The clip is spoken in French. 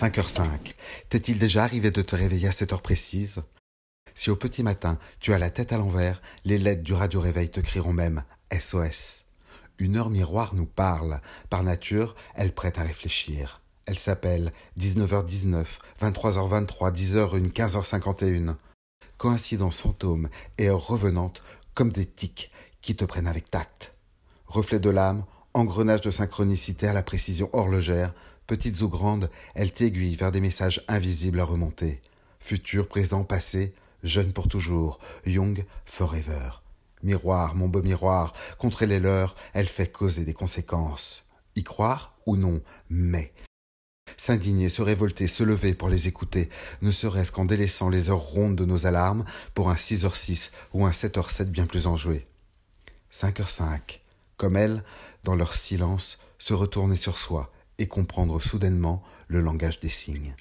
5h05. T'est-il déjà arrivé de te réveiller à cette heure précise Si au petit matin, tu as la tête à l'envers, les lettres du radio réveil te crieront même SOS. Une heure miroir nous parle. Par nature, elle prête à réfléchir. Elle s'appelle 19h19, 23h23, 10 h heures 15h51. Coïncidence fantôme et heure revenante comme des tics qui te prennent avec tact. Reflet de l'âme, Engrenage de synchronicité à la précision horlogère, petites ou grandes, elle t'aiguille vers des messages invisibles à remonter. Futur, présent, passé, jeune pour toujours, young forever. Miroir, mon beau miroir, contre les leurs, elle fait causer des conséquences. Y croire ou non, mais. S'indigner, se révolter, se lever pour les écouter, ne serait-ce qu'en délaissant les heures rondes de nos alarmes pour un 6h06 ou un 7h07 bien plus enjoué. 5h05, comme elles, dans leur silence, se retourner sur soi et comprendre soudainement le langage des signes.